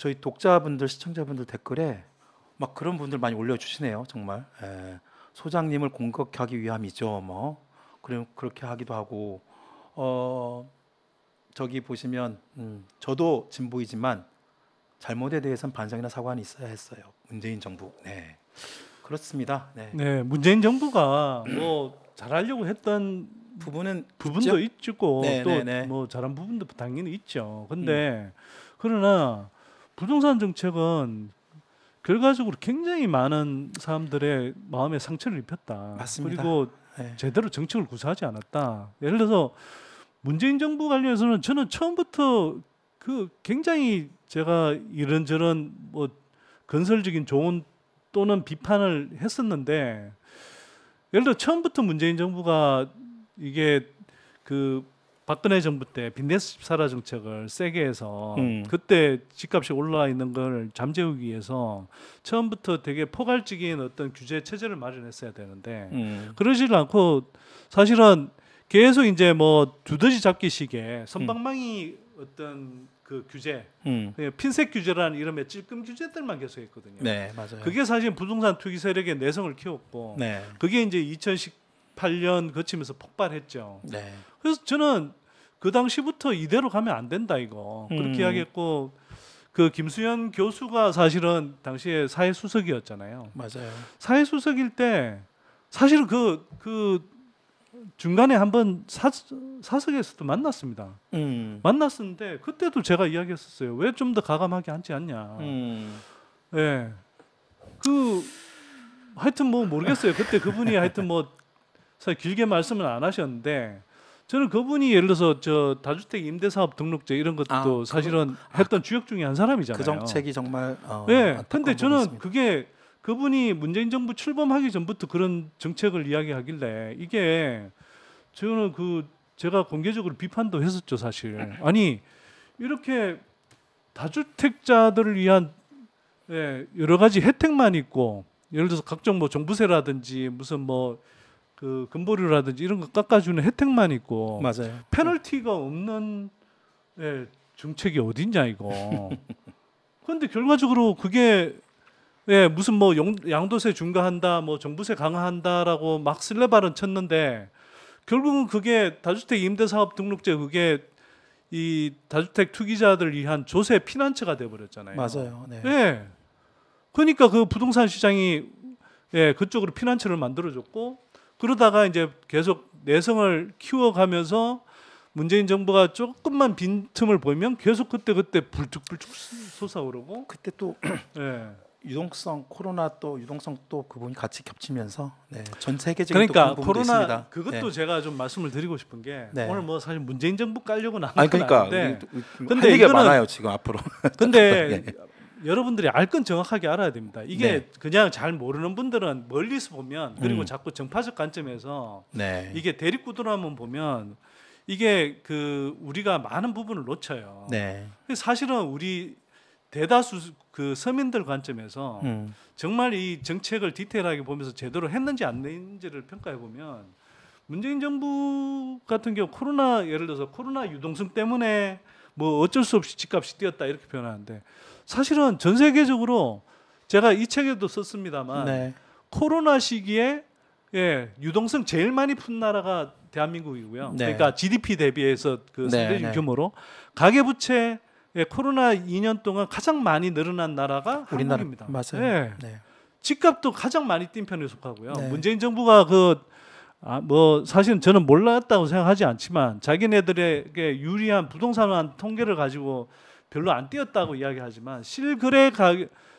저희 독자분들 시청자분들 댓글에 막 그런 분들 많이 올려주시네요 정말 에, 예. 소장님을 공격하기 위함이죠 뭐 그럼 그렇게 하기도 하고 어 저기 보시면 음, 저도 진보이지만 잘못에 대해선 반성이나 사과는 있어야 했어요 문재인 정부 네 그렇습니다 네, 네 문재인 정부가 뭐 잘하려고 했던 부분은 부분도 있죠? 있고 네, 또뭐 네, 네. 뭐 잘한 부분도 당연히 있죠 근데 음. 그러나 부동산 정책은 결과적으로 굉장히 많은 사람들의 마음에 상처를 입혔다. 맞습니다. 그리고 네. 제대로 정책을 구사하지 않았다. 예를 들어서 문재인 정부 관련해서는 저는 처음부터 그 굉장히 제가 이런저런 뭐 건설적인 조언 또는 비판을 했었는데 예를 들어 처음부터 문재인 정부가 이게 그 박근혜 정부 때 빈대스 집사라 정책을 세게 해서 음. 그때 집값이 올라 있는 걸 잠재우기 위해서 처음부터 되게 포괄적인 어떤 규제 체제를 마련했어야 되는데 음. 그러질 않고 사실은 계속 이제 뭐 두더지 잡기식의 음. 선방망이 음. 어떤 그 규제, 음. 예, 핀셋 규제라는 이름의 찔끔 규제들만 계속했거든요. 네, 맞아요. 그게 사실 부동산 투기 세력의 내성을 키웠고, 네. 그게 이제 2018년 거치면서 폭발했죠. 네. 그래서 저는 그 당시부터 이대로 가면 안 된다 이거 그렇게 음. 이야기했고 그 김수현 교수가 사실은 당시에 사회 수석이었잖아요. 맞아요. 사회 수석일 때 사실은 그그 그 중간에 한번 사, 사석에서도 만났습니다. 음. 만났었는데 그때도 제가 이야기했었어요. 왜 좀 더 가감하게 하지 않냐. 음. 예. 그 하여튼 뭐 모르겠어요. 그때 그분이 하여튼 뭐 사실 길게 말씀을 안 하셨는데 저는 그분이 예를 들어서 저 다주택 임대사업 등록제 이런 것도 아, 사실은 아, 그, 했던 주역 중에 한 사람이잖아요. 그 정책이 정말 어, 네. 근데 저는 그게 그분이 문재인 정부 출범하기 전부터 그런 정책을 이야기하길래 이게 저는 그 제가 공개적으로 비판도 했었죠 사실. 아니 이렇게 다주택자들을 위한 예, 여러 가지 혜택만 있고 예를 들어서 각종 뭐 종부세라든지 무슨 뭐그 금보류라든지 이런 거 깎아주는 혜택만 있고 맞아요. 페널티가 없는 예, 정책이 어딨냐 이거. 그런데 결과적으로 그게 예, 무슨 뭐 용, 양도세 중과한다, 뭐 정부세 강화한다라고 막슬레발은 쳤는데 결국은 그게 다주택 임대사업 등록제 그게 이 다주택 투기자들 위한 조세 피난처가 돼버렸잖아요. 맞아요. 네. 예. 그러니까 그 부동산 시장이 예, 그쪽으로 피난처를 만들어줬고 그러다가 이제 계속 내성을 키워가면서 문재인 정부가 조금만 빈틈을 보면 이 계속 그때 그때 불쭉불쭉 솟아오르고 그때 또 네. 유동성 코로나 또 유동성 또 그분이 같이 겹치면서 네, 전 세계적인 그러니까 코로나 있습니다. 그것도 네. 제가 좀 말씀을 드리고 싶은 게 네. 오늘 뭐 사실 문재인 정부 깔려고 나왔 아니, 그러니까, 근데 이게 많아요 지금 앞으로 근데 네. 여러분들이 알 건 정확하게 알아야 됩니다. 이게 네. 그냥 잘 모르는 분들은 멀리서 보면 그리고 음. 자꾸 정파적 관점에서 네. 이게 대립구도 한번 보면 이게 그 우리가 많은 부분을 놓쳐요. 네. 사실은 우리 대다수 그 서민들 관점에서 음. 정말 이 정책을 디테일하게 보면서 제대로 했는지 안 했는지를 평가해 보면 문재인 정부 같은 경우 코로나 예를 들어서 코로나 유동성 때문에 뭐 어쩔 수 없이 집값이 뛰었다 이렇게 표현하는데 사실은 전 세계적으로 제가 이 책에도 썼습니다만 네. 코로나 시기에 예, 유동성 제일 많이 푼 나라가 대한민국이고요. 네. 그러니까 GDP 대비해서 그 네, 상대적 네, 규모로 가계 부채 예, 코로나 2년 동안 가장 많이 늘어난 나라가 우리나라, 입니다 맞아요. 예. 네. 집값도 가장 많이 뛴 편에 속하고요. 네. 문재인 정부가 그 아, 뭐 사실은 저는 몰랐다고 생각하지 않지만 자기네들에게 유리한 부동산 통계를 가지고 별로 안 뛰었다고 이야기하지만 실거래 가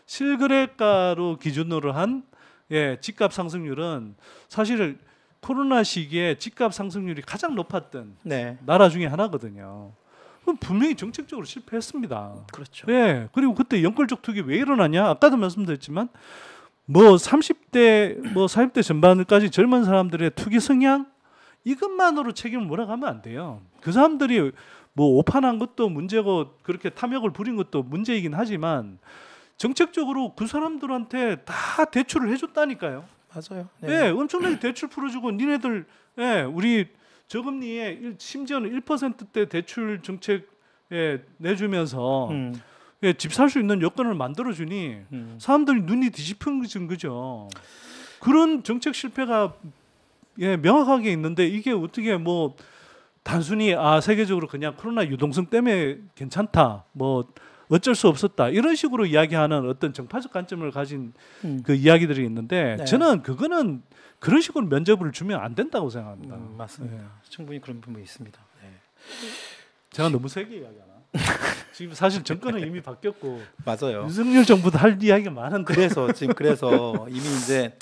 실거래가로 기준으로 한 예, 집값 상승률은 사실 코로나 시기에 집값 상승률이 가장 높았던 네. 나라 중에 하나거든요. 그럼 분명히 정책적으로 실패했습니다. 그렇죠. 예. 그리고 그때 연골적 투기 왜 일어나냐? 아까도 말씀드렸지만 뭐 30대 뭐 40대 전반까지 젊은 사람들의 투기 성향 이것만으로 책임을 몰아가면 안 돼요. 그 사람들이 뭐 오판한 것도 문제고 그렇게 탐욕을 부린 것도 문제이긴 하지만 정책적으로 그 사람들한테 다 대출을 해줬다니까요. 맞아요. 네, 네 엄청나게 대출 풀어주고 니네들 네, 우리 저금리에 일, 심지어는 1%대 대출 정책 예, 내주면서 음. 예, 집 살 수 있는 여건을 만들어 주니 음. 사람들이 눈이 뒤집힌 거죠. 그런 정책 실패가 예, 명확하게 있는데 이게 어떻게 뭐 단순히 아 세계적으로 그냥 코로나 유동성 때문에 괜찮다 뭐 어쩔 수 없었다 이런 식으로 이야기하는 어떤 정파적 관점을 가진 음. 그 이야기들이 있는데 네. 저는 그거는 그런 식으로 면접을 주면 안 된다고 생각합니다. 음, 맞습니다. 네. 충분히 그런 부분이 있습니다. 네. 제가 너무 세게 이야기하나? 지금 사실 정권은 이미 바뀌었고 맞아요. 윤석열 정부도 할 이야기가 많은데 그래서 지금 그래서 이미 이제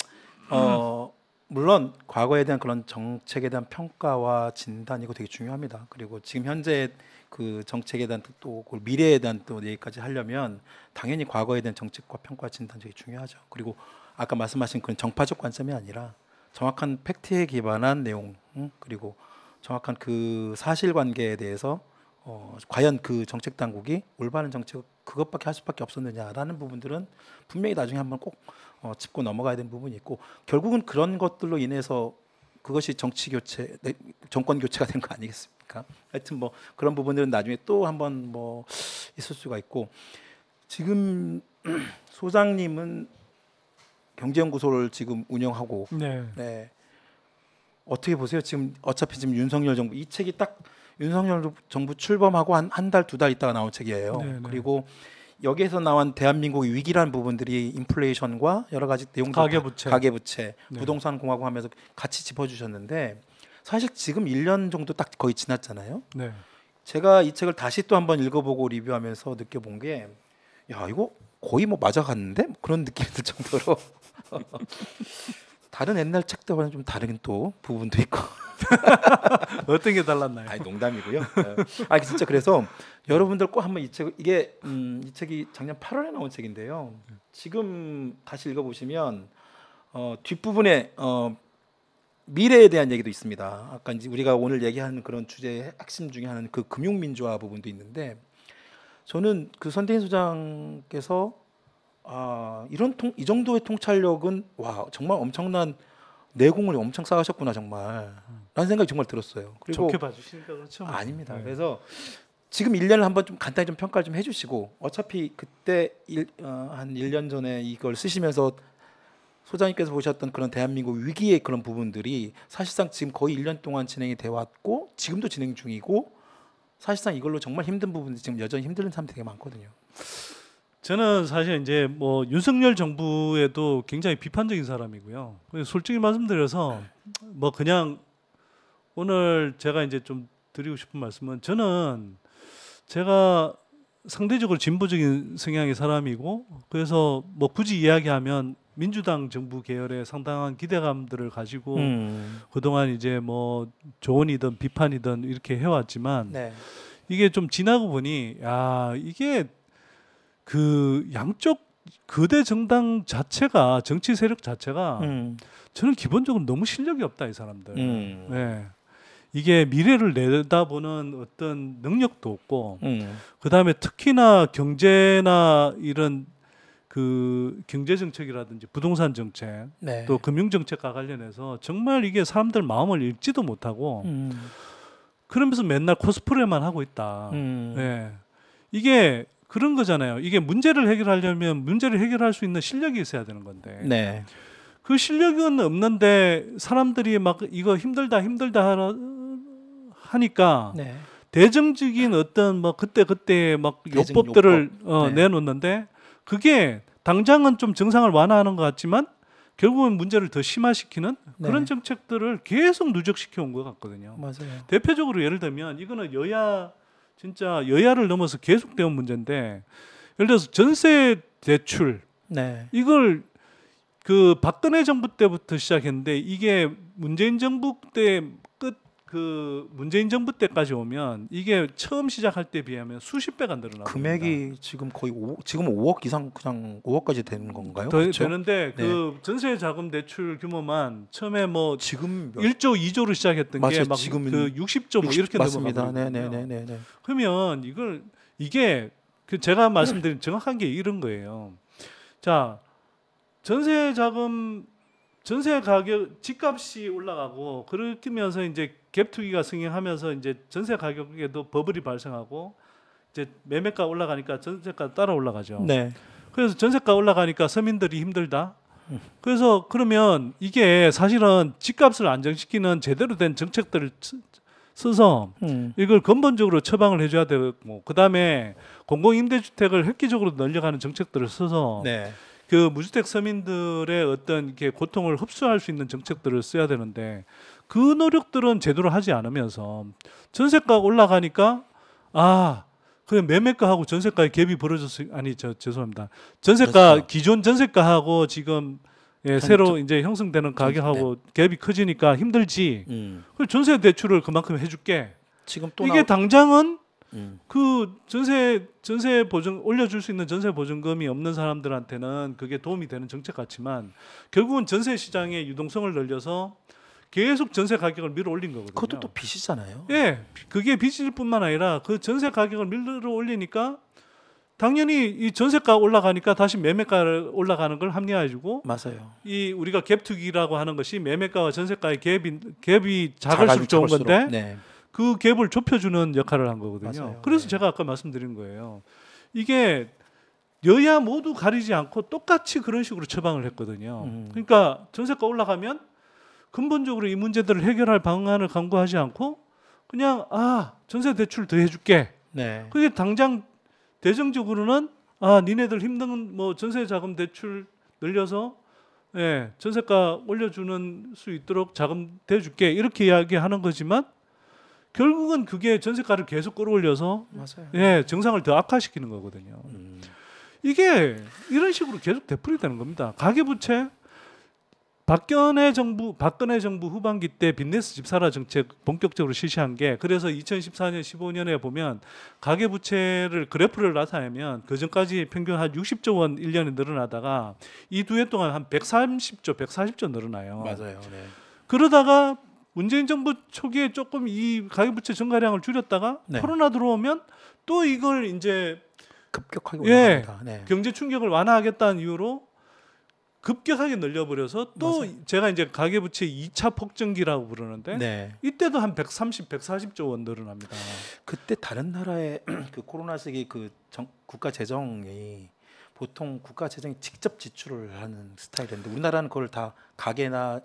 어. 물론 과거에 대한 그런 정책에 대한 평가와 진단 이거 되게 중요합니다. 그리고 지금 현재 그 정책에 대한 또 미래에 대한 또 얘기까지 하려면 당연히 과거에 대한 정책과 평가 진단 되게 중요하죠. 그리고 아까 말씀하신 그런 정파적 관점이 아니라 정확한 팩트에 기반한 내용 그리고 정확한 그 사실관계에 대해서 어, 과연 그 정책 당국이 올바른 정책 그것밖에 할 수밖에 없었느냐라는 부분들은 분명히 나중에 한번 꼭 어, 짚고 넘어가야 되는 부분이 있고 결국은 그런 것들로 인해서 그것이 정치 교체, 네, 정권 교체가 된 거 아니겠습니까? 하여튼 뭐 그런 부분들은 나중에 또 한번 뭐 있을 수가 있고 지금 소장님은 경제연구소를 지금 운영하고 네. 네. 어떻게 보세요? 지금 어차피 지금 윤석열 정부 이 책이 딱 윤석열 정부 출범하고 한 한 달 두달 달 있다가 나온 책이에요. 네, 네. 그리고 여기에서 나온 대한민국 위기라는 부분들이 인플레이션과 여러 가지 내용들 가계부채, 가계부채 네. 부동산 공화국 하면서 같이 짚어주셨는데 사실 지금 1년 정도 딱 거의 지났잖아요. 네. 제가 이 책을 다시 또 한번 읽어보고 리뷰하면서 느껴본 게 야 이거 거의 뭐 맞아갔는데 뭐 그런 느낌이 들 정도로 다른 옛날 책들과는 좀 다른 또 부분도 있고 어떤 게 달랐나요? 아니 농담이고요. 아 진짜 그래서 여러분들 꼭 한번 이 책, 이게 음, 이 책이 작년 8월에 나온 책인데요. 지금 다시 읽어보시면 어, 뒷부분에 어, 미래에 대한 얘기도 있습니다. 아까 이제 우리가 오늘 얘기하는 그런 주제의 핵심 중에 하나는 그 금융민주화 부분도 있는데 저는 그 선대인 소장께서 아, 이런 통, 이 정도의 통찰력은 와 정말 엄청난 내공을 엄청 쌓으셨구나 정말 라는 생각이 정말 들었어요. 그리고 좋게 봐주시니까 그렇죠. 아, 닙니다 네. 그래서 지금 1년을 한번 좀 간단히 좀 평가를 좀 해주시고 어차피 그때 일, 어, 한 1년 전에 이걸 쓰시면서 소장님께서 보셨던 그런 대한민국 위기의 그런 부분들이 사실상 지금 거의 1년 동안 진행이 돼 왔고 지금도 진행 중이고 사실상 이걸로 정말 힘든 부분들이 지금 여전히 힘든 사람 되게 많거든요. 저는 사실 이제 뭐 윤석열 정부에도 굉장히 비판적인 사람이고요. 솔직히 말씀드려서 뭐 그냥 오늘 제가 이제 좀 드리고 싶은 말씀은 저는 제가 상대적으로 진보적인 성향의 사람이고 그래서 뭐 굳이 이야기하면 민주당 정부 계열의 상당한 기대감들을 가지고 음. 그동안 이제 뭐 조언이든 비판이든 이렇게 해왔지만 네. 이게 좀 지나고 보니 야 이게 그 양쪽 거대 정당 자체가 정치 세력 자체가 음. 저는 기본적으로 너무 실력이 없다 이 사람들. 음. 네. 이게 미래를 내다보는 어떤 능력도 없고 음. 그다음에 특히나 경제나 이런 그 경제 정책이라든지 부동산 정책 네. 또 금융 정책과 관련해서 정말 이게 사람들 마음을 읽지도 못하고 음. 그러면서 맨날 코스프레만 하고 있다. 음. 예. 이게 그런 거잖아요. 이게 문제를 해결하려면 문제를 해결할 수 있는 실력이 있어야 되는 건데. 네. 그 실력은 없는데 사람들이 막 이거 힘들다 힘들다 하니까 네. 대정적인 어떤 뭐 그때 그때 막 요법들을 어, 네. 내놓는데 그게 당장은 좀 증상을 완화하는 것 같지만 결국은 문제를 더 심화시키는 네. 그런 정책들을 계속 누적시켜 온 것 같거든요. 맞아요. 대표적으로 예를 들면 이거는 여야 진짜 여야를 넘어서 계속되는 문제인데 예를 들어서 전세 대출 네. 이걸 그 박근혜 정부 때부터 시작했는데 이게 문재인 정부 때그 문재인 정부 때까지 오면 이게 처음 시작할 때 비하면 수십 배가 늘어나. 금액이 지금 거의 5, 지금 5억 이상 그냥 5억까지 되는 건가요? 더, 그렇죠? 되는데 네. 그 전세 자금 대출 규모만 처음에 뭐 지금 몇... 1조 2조로 시작했던 게 막그 60조 뭐 60, 이렇게 맞습니다. 네네네네. 그러면 이걸 이게 그 제가 말씀드린 정확한 게 이런 거예요. 자 전세 자금 전세 가격 집값이 올라가고 그렇면서 이제 갭 투기가 승행하면서 이제 전세 가격에도 버블이 발생하고 이제 매매가 올라가니까 전세가 따라 올라가죠. 네. 그래서 전세가 올라가니까 서민들이 힘들다. 음. 그래서 그러면 이게 사실은 집값을 안정시키는 제대로 된 정책들을 써서 음. 이걸 근본적으로 처방을 해줘야 되고 그다음에 공공임대주택을 획기적으로 늘려가는 정책들을 써서 네. 그 무주택 서민들의 어떤 이렇게 고통을 흡수할 수 있는 정책들을 써야 되는데 그 노력들은 제대로 하지 않으면서 전세가 올라가니까 아 그냥 매매가하고 전세가의 갭이 벌어졌을 아니 저 죄송합니다 전세가 그렇습 기존 전세가하고 지금 예, 새로 이제 형성되는 가격하고 네. 갭이 커지니까 힘들지. 음. 그 전세 대출을 그만큼 해줄게. 지금 또 이게 나오... 당장은 음. 그 전세 전세 보증 올려줄 수 있는 전세 보증금이 없는 사람들한테는 그게 도움이 되는 정책 같지만 결국은 전세 시장의 유동성을 늘려서 계속 전세 가격을 밀어 올린 거거든요. 그것도 또 빚이잖아요. 예. 그게 빚일 뿐만 아니라 그 전세 가격을 밀어 올리니까 당연히 이 전세가 올라가니까 다시 매매가 올라가는 걸 합리화해 주고 맞아요. 이 우리가 갭 투기라고 하는 것이 매매가와 전세가의 갭이 갭이 작을수록 좋은 건데 네. 그 갭을 좁혀 주는 역할을 한 거거든요. 맞아요. 그래서 네. 제가 아까 말씀드린 거예요. 이게 여야 모두 가리지 않고 똑같이 그런 식으로 처방을 했거든요. 음. 그러니까 전세가 올라가면 근본적으로 이 문제들을 해결할 방안을 강구하지 않고 그냥 아 전세 대출 더 해줄게. 네. 그게 당장 대정적으로는 아 니네들 힘든 뭐 전세 자금 대출 늘려서 예 전세가 올려주는 수 있도록 자금 대줄게 이렇게 이야기하는 거지만 결국은 그게 전세가를 계속 끌어올려서 맞아요. 예 정상을 더 악화시키는 거거든요. 음. 이게 이런 식으로 계속 되풀이되는 겁니다. 가계부채 박근혜 정부 박근혜 정부 후반기 때 빚내스 집사라 정책 본격적으로 실시한 게 그래서 2014년 15년에 보면 가계 부채를 그래프를 나타내면 그 전까지 평균 한 60조 원 1년에 늘어나다가 이 두 해 동안 한 130조 140조 늘어나요. 맞아요. 네. 그러다가 문재인 정부 초기에 조금 이 가계 부채 증가량을 줄였다가 네. 코로나 들어오면 또 이걸 이제 급격하게 올라갑니다. 예, 네. 경제 충격을 완화하겠다는 이유로 급격하게 늘려버려서 또 맞아요. 제가 이제 가계부채 2차 폭증기라고 부르는데 네. 이때도 한 130, 140조 원 늘어납니다. 그때 다른 나라의 그 코로나 시기 그 정, 국가 재정이 보통 국가 재정이 직접 지출을 하는 스타일인데 우리나라는 그걸 다 가계나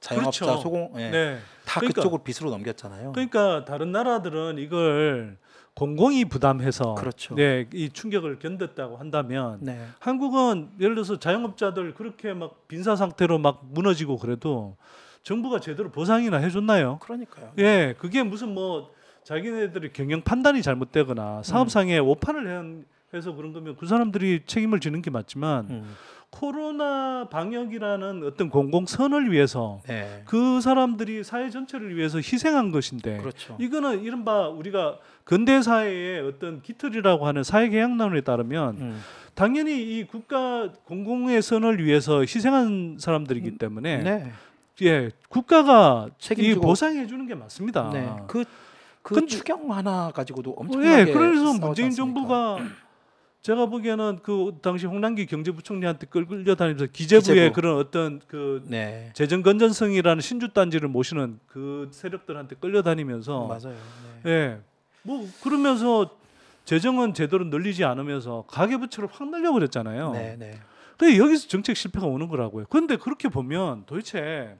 자영업자 그렇죠. 소공 예, 네. 다 그러니까, 그쪽으로 빚으로 넘겼잖아요. 그러니까 다른 나라들은 이걸 공공이 부담해서 그렇죠. 네, 이 충격을 견뎠다고 한다면 네. 한국은 예를 들어서 자영업자들 그렇게 막 빈사 상태로 막 무너지고 그래도 정부가 제대로 보상이나 해줬나요? 그러니까요. 예, 그게 무슨 뭐 자기네들이 경영 판단이 잘못되거나 사업상의 음. 오판을 한 해서 그런 거면 그 사람들이 책임을 지는 게 맞지만 음. 코로나 방역이라는 어떤 공공선을 위해서 네. 그 사람들이 사회 전체를 위해서 희생한 것인데 그렇죠. 이거는 이른바 우리가 근대 사회의 어떤 깃털이라고 하는 사회 계약론에 따르면 음. 당연히 이 국가 공공의 선을 위해서 희생한 사람들이기 음. 때문에 네. 예 국가가 책임이 보상해 주는 게 맞습니다. 네. 그, 그 근데, 추경 하나 가지고도 엄청나게 예, 그래서 문재인 정부가 제가 보기에는 그 당시 홍남기 경제부총리한테 끌려다니면서 기재부의 기재부. 그런 어떤 그 네. 재정 건전성이라는 신주 단지를 모시는 그 세력들한테 끌려다니면서 음, 맞아요. 네. 예. 뭐 그러면서 재정은 제대로 늘리지 않으면서 가계부채를 확 늘려 버렸잖아요. 네, 네. 근데 여기서 정책 실패가 오는 거라고요. 그런데 그렇게 보면 도대체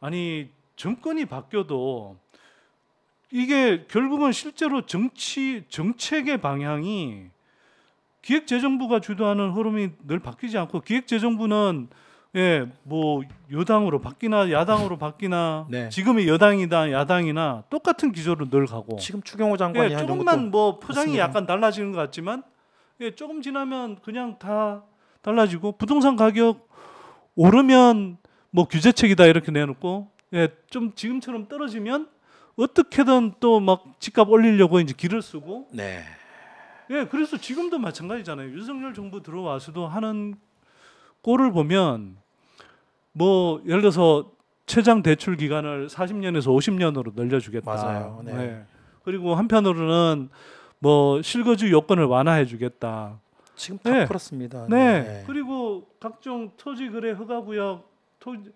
아니 정권이 바뀌어도 이게 결국은 실제로 정치 정책의 방향이 기획재정부가 주도하는 흐름이 늘 바뀌지 않고 기획재정부는 예, 뭐 여당으로 바뀌나 야당으로 바뀌나 네. 지금의 여당이다 야당이나 똑같은 기조로 늘 가고 지금 추경호 장관이 예, 조금만 뭐 포장이 맞습니다. 약간 달라지는 것 같지만 예, 조금 지나면 그냥 다 달라지고 부동산 가격 오르면 뭐 규제책이다 이렇게 내놓고 예, 좀 지금처럼 떨어지면 어떻게든 또 막 집값 올리려고 이제 길을 쓰고 네. 예, 그래서 지금도 마찬가지잖아요. 윤석열 정부 들어와서도 하는 꼴을 보면 뭐 예를 들어서 최장 대출 기간을 40년에서 50년으로 늘려주겠다. 맞아요. 네. 네. 그리고 한편으로는 뭐 실거주 요건을 완화해주겠다. 지금 다 네. 풀었습니다. 네. 네. 그리고 각종 토지 거래 허가구역 토지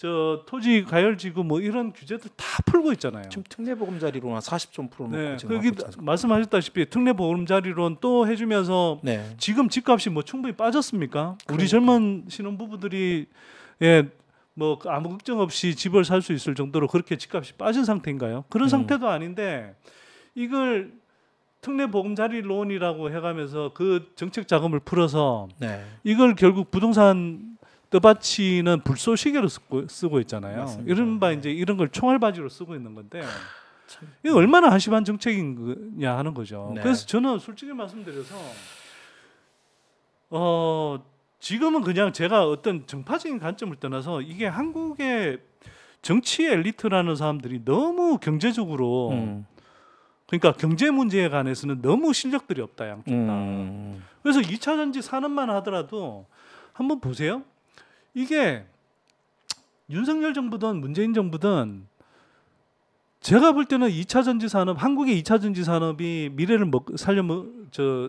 저 토지 가열지구 뭐 이런 규제들 다 풀고 있잖아요. 지금 특례보험자리론 한 40좀 풀어놓고 네, 거기 말씀하셨다시피 특례보험자리론 또 해주면서 네. 지금 집값이 뭐 충분히 빠졌습니까? 그러니까. 우리 젊은 신혼부부들이 예. 뭐 아무 걱정 없이 집을 살 수 있을 정도로 그렇게 집값이 빠진 상태인가요? 그런 음. 상태도 아닌데 이걸 특례보험자리론이라고 해가면서 그 정책 자금을 풀어서 네. 이걸 결국 부동산 뜨바치는 불쏘시개로 쓰고, 쓰고 있잖아요. 맞습니다. 이른바 네. 이제 이런 걸 총알바지로 쓰고 있는 건데 이게 얼마나 한심한 정책이냐 하는 거죠. 네. 그래서 저는 솔직히 말씀드려서 어 지금은 그냥 제가 어떤 정파적인 관점을 떠나서 이게 한국의 정치 엘리트라는 사람들이 너무 경제적으로 음. 그러니까 경제 문제에 관해서는 너무 실력들이 없다 양쪽 다. 음. 그래서 2차 전지 산업만 하더라도 한번 보세요. 이게 윤석열 정부든 문재인 정부든 제가 볼 때는 2차 전지 산업 한국의 2차 전지 산업이 미래를 먹, 살려 먹저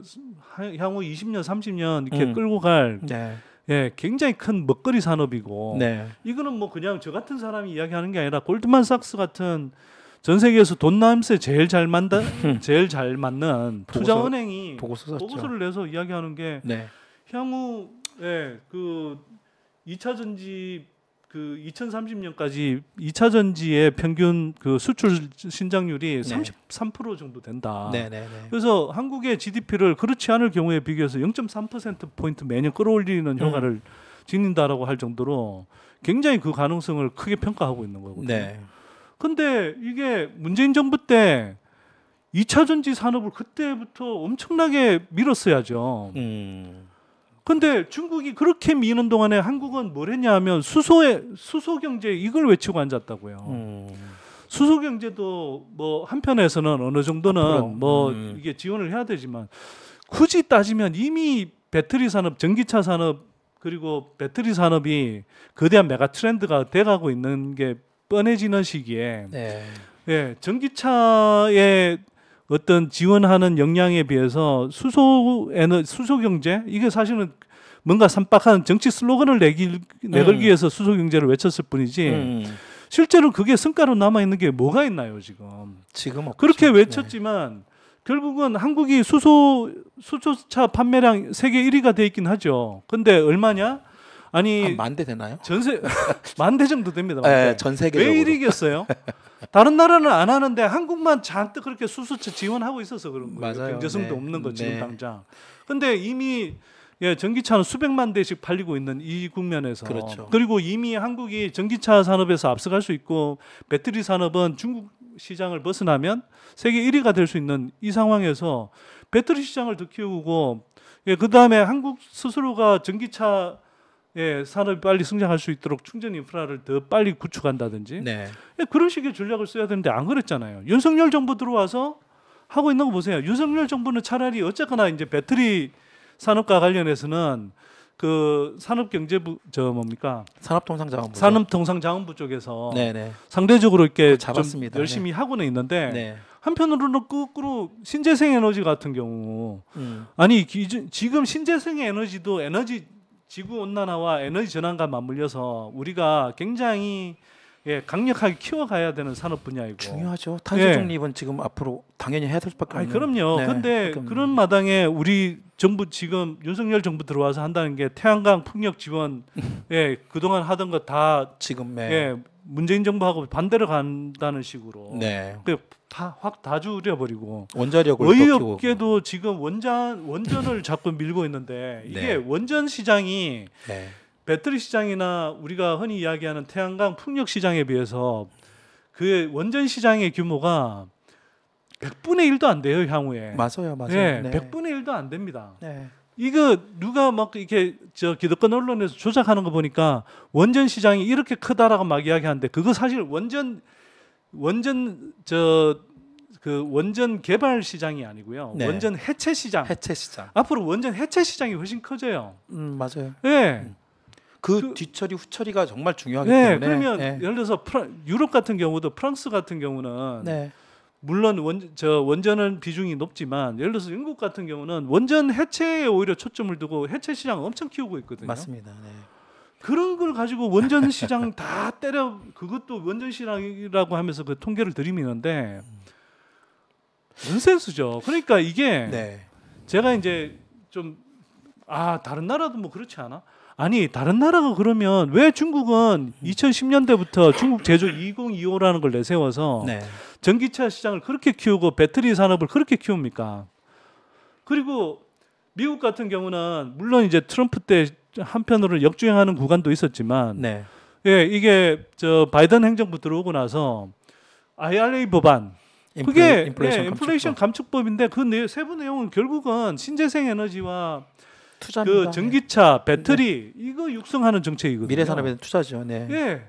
향후 20년 30년 이렇게 음. 끌고 갈 네. 예, 굉장히 큰 먹거리 산업이고 네. 이거는 뭐 그냥 저 같은 사람이 이야기하는 게 아니라 골드만삭스 같은 전 세계에서 돈 남세 제일 잘 만다 제일 잘 맞는 투자은행이 보고서, 보고서 를 내서 이야기하는 게 네. 향후 예, 그 2차 전지 그 2030년까지 2차 전지의 평균 그 수출 신장률이 네. 33% 정도 된다. 네, 네, 네. 그래서 한국의 GDP를 그렇지 않을 경우에 비교해서 0.3% 포인트 매년 끌어올리는 음. 효과를 음. 지닌다라고 할 정도로 굉장히 그 가능성을 크게 평가하고 있는 거거든요. 네. 근데 이게 문재인 정부 때 2차 전지 산업을 그때부터 엄청나게 밀었어야죠. 음. 근데 중국이 그렇게 미는 동안에 한국은 뭘 했냐 하면 수소에 수소 경제 이걸 외치고 앉았다고요. 음. 수소 경제도 뭐 한편에서는 어느 정도는 앞으로. 뭐 음. 이게 지원을 해야 되지만 굳이 따지면 이미 배터리 산업, 전기차 산업 그리고 배터리 산업이 거대한 메가 트렌드가 돼가고 있는 게 뻔해지는 시기에 네. 예, 전기차의 어떤 지원하는 역량에 비해서 수소 에너 수소 경제 이게 사실은 뭔가 삼박한 정치 슬로건을 내기 내걸기 음. 위해서 수소 경제를 외쳤을 뿐이지 음, 음, 실제로 그게 성과로 남아 있는 게 뭐가 있나요 지금? 지금 없죠. 그렇게 네. 외쳤지만 네. 결국은 한국이 수소 수소차 판매량 세계 1위가 돼 있긴 하죠. 근데 얼마냐? 아니 만 대 되나요? 전세 만대 정도 됩니다. 만 네, 대. 네, 전 세계 왜 1위겠어요? 다른 나라는 안 하는데 한국만 잔뜩 그렇게 수소차 지원하고 있어서 그런 거예요. 맞아요. 경제성도 네. 없는 거 지금 네. 당장. 근데 이미 예, 전기차는 수백만 대씩 팔리고 있는 이 국면에서 그렇죠. 그리고 이미 한국이 전기차 산업에서 앞서갈 수 있고 배터리 산업은 중국 시장을 벗어나면 세계 1위가 될 수 있는 이 상황에서 배터리 시장을 더 키우고 예, 그다음에 한국 스스로가 전기차 예, 산업이 빨리 성장할 수 있도록 충전 인프라를 더 빨리 구축한다든지 네. 예, 그런 식의 전략을 써야 되는데 안 그랬잖아요. 윤석열 정부 들어와서 하고 있는 거 보세요. 윤석열 정부는 차라리 어쨌거나 이제 배터리 산업과 관련해서는 그 산업경제부 저 뭡니까 산업통상자원부 산업통상자원부 쪽에서 네네. 네. 상대적으로 이렇게 잡았습니다. 좀 열심히 네. 하고는 있는데 네. 한편으로는 거꾸로 신재생 에너지 같은 경우 음. 아니 기, 지금 신재생 에너지도 에너지 지구 온난화와 에너지 전환과 맞물려서 우리가 굉장히 예, 강력하게 키워가야 되는 산업 분야이고 중요하죠. 탄소 예. 중립은 예. 지금 앞으로 당연히 해야 될 수밖에 없는. 아 그럼요. 네. 근데 그 그런 마당에 우리 정부 지금 윤석열 정부 들어와서 한다는 게 태양광 풍력 지원 예, 그동안 하던 거다 지금 네. 예, 문재인 정부하고 반대로 간다는 식으로 네. 다확 다줄여 버리고 원자력을 어이없게도 지금 원전 원전을 자꾸 밀고 있는데 이게 네. 원전 시장이 네. 배터리 시장이나 우리가 흔히 이야기하는 태양광 풍력 시장에 비해서 그 원전 시장의 규모가 100분의 1도 안 돼요 향후에 맞아요 맞아요 네. 100분의 1도 안 됩니다. 네. 이거 누가 막 이렇게 저 기득권 언론에서 조작하는 거 보니까 원전 시장이 이렇게 크다라고 막 이야기하는데 그거 사실 원전 원전 저 그 원전 개발 시장이 아니고요. 네. 원전 해체 시장. 해체 시장. 앞으로 원전 해체 시장이 훨씬 커져요. 음, 맞아요. 예. 네. 그, 뒤처리 후처리가 정말 중요하기 네, 때문에 그러면 네. 예를 들어서 프라, 유럽 같은 경우도 프랑스 같은 경우는 네. 물론 원, 저 원전은 비중이 높지만 예를 들어서 영국 같은 경우는 원전 해체에 오히려 초점을 두고 해체 시장을 엄청 키우고 있거든요. 맞습니다. 네. 그런 걸 가지고 원전 시장 다 때려 그것도 원전 시장이라고 하면서 그 통계를 들이미는데 논센스죠. 그러니까 이게 네. 제가 이제 좀 아 다른 나라도 뭐 그렇지 않아? 아니 다른 나라가 그러면 왜 중국은 2010년대부터 음. 중국 제조 2025라는 걸 내세워서 네. 전기차 시장을 그렇게 키우고 배터리 산업을 그렇게 키웁니까? 그리고 미국 같은 경우는 물론 이제 트럼프 때 한편으로는 역주행하는 구간도 있었지만 네. 예, 이게 저 바이든 행정부 들어오고 나서 IRA 법안 그게 인플레이션, 예, 인플레이션 감축법. 인데 그 세부 내용은 결국은 신재생 에너지와 투자입니다. 그 전기차, 배터리 네. 이거 육성하는 정책이거든요. 미래 산업에 투자죠. 네. 예.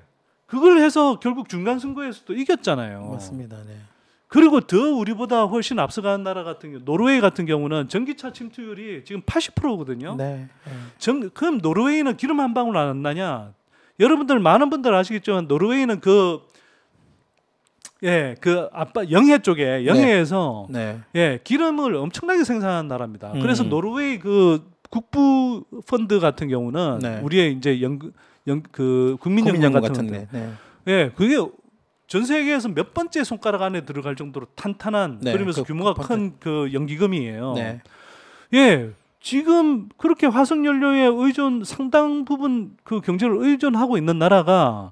그걸 해서 결국 중간 선거에서도 이겼잖아요. 맞습니다. 네. 그리고 더 우리보다 훨씬 앞서가는 나라 같은 경우 노르웨이 같은 경우는 전기차 침투율이 지금 80%거든요. 네. 네. 전, 그럼 노르웨이는 기름 한 방울 안 나냐? 여러분들 많은 분들 아시겠지만 노르웨이는 그 예, 그 아빠 영해 쪽에 네. 영해에서 네. 네. 예, 기름을 엄청나게 생산하는 나라입니다. 음. 그래서 노르웨이 그 국부 펀드 같은 경우는 네. 우리의 이제 연금 연, 그 국민연금 같은 데 네. 예, 그게 전 세계에서 몇 번째 손가락 안에 들어갈 정도로 탄탄한 네, 그러면서 그, 규모가 큰 그 연기금이에요. 네. 예. 지금 그렇게 화석 연료에 의존 상당 부분 그 경제를 의존하고 있는 나라가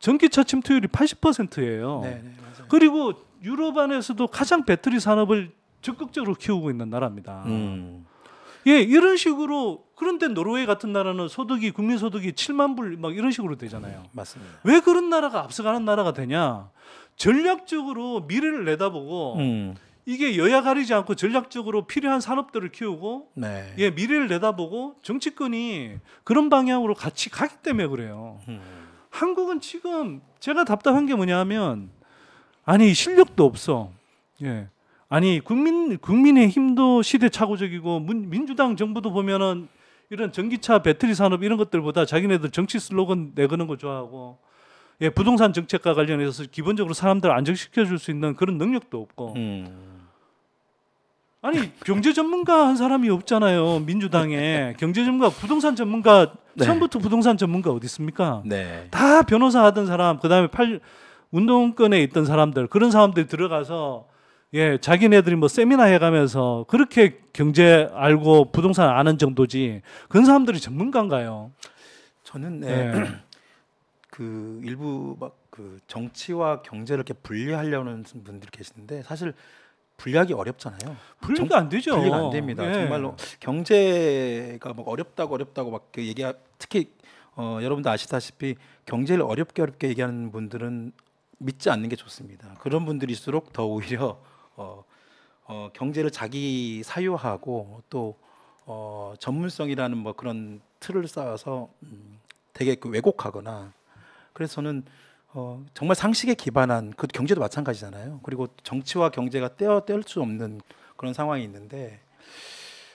전기차 침투율이 80%예요. 네, 맞아요. 그리고 유럽 안에서도 가장 배터리 산업을 적극적으로 키우고 있는 나라입니다. 음. 예, 이런 식으로 그런데 노르웨이 같은 나라는 소득이 국민 소득이 7만 불 막 이런 식으로 되잖아요. 음, 맞습니다. 왜 그런 나라가 앞서가는 나라가 되냐? 전략적으로 미래를 내다보고 음. 이게 여야 가리지 않고 전략적으로 필요한 산업들을 키우고 네. 예 미래를 내다보고 정치권이 그런 방향으로 같이 가기 때문에 그래요. 음. 한국은 지금 제가 답답한 게 뭐냐면 아니 실력도 없어. 예. 아니 국민 국민의 힘도 시대착오적이고 문, 민주당 정부도 보면은 이런 전기차 배터리 산업 이런 것들보다 자기네들 정치 슬로건 내거는 거 좋아하고 예, 부동산 정책과 관련해서 기본적으로 사람들을 안정시켜 줄 수 있는 그런 능력도 없고 음. 아니 경제 전문가 한 사람이 없잖아요 민주당에 경제 전문가 부동산 전문가 네. 처음부터 부동산 전문가 어디 있습니까? 네. 다 변호사 하던 사람 그다음에 팔 운동권에 있던 사람들 그런 사람들이 들어가서 예, 자기네들이 뭐 세미나 해가면서 그렇게 경제 알고 부동산 아는 정도지 그런 사람들이 전문가인가요? 저는 예. 네. 예. 그 일부 막 그 정치와 경제를 이렇게 분리하려는 분들이 계시는데 사실 분리하기 어렵잖아요. 분리가 안 되죠. 분리가 안 됩니다. 예. 정말로 경제가 막 어렵다고 어렵다고 막그 얘기 특히 어, 여러분도 아시다시피 경제를 어렵게 어렵게 얘기하는 분들은 믿지 않는 게 좋습니다. 그런 분들일수록 더 오히려 어, 어, 경제를 자기 사유화하고 또 어, 전문성이라는 뭐 그런 틀을 쌓아서 음, 되게 그 왜곡하거나 그래서 는 어, 정말 상식에 기반한 그 경제도 마찬가지잖아요. 그리고 정치와 경제가 떼어 뗄 수 없는 그런 상황이 있는데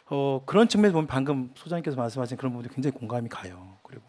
어, 그런 측면에서 보면 방금 소장님께서 말씀하신 그런 부분도 굉장히 공감이 가요. 그리고